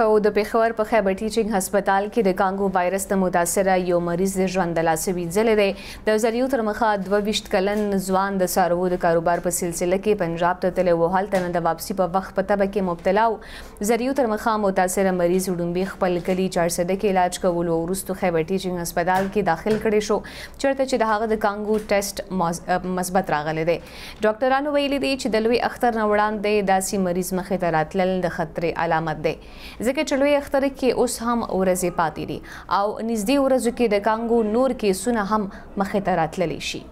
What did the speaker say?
خو د پیښور په خیبر ټیچینګ هسپتال کې د کانګو وایرس د متاثره یو مریض د ژوند له سوي ځلې دی د زریو تر مخه 22 کلن ځوان د سارو د کاروبار په سلسله کې پنجاب ته تللی و هلته د واپسی په وخت په تبه کې مبتلا و زریو تر مخه متاثره مریض وډمبي خپل کلی 400 کې علاج کول او ورستو خیبر ټیچینګ هسپتال کې داخل کړي شو چیرته چې د هغه د کانګو ټیسټ مثبت راغلی دی ډاکټرانو ویلي دي چې د لوی اختر نوړان دی داسې مریض مخې ته راتلل د خطر علامت دی ځکه چې لوی اختر کې اوس هم ورځې پاتې دي او نږدې ورځو کې د کانګو نور کیسونه هم مخې ته راتللی شي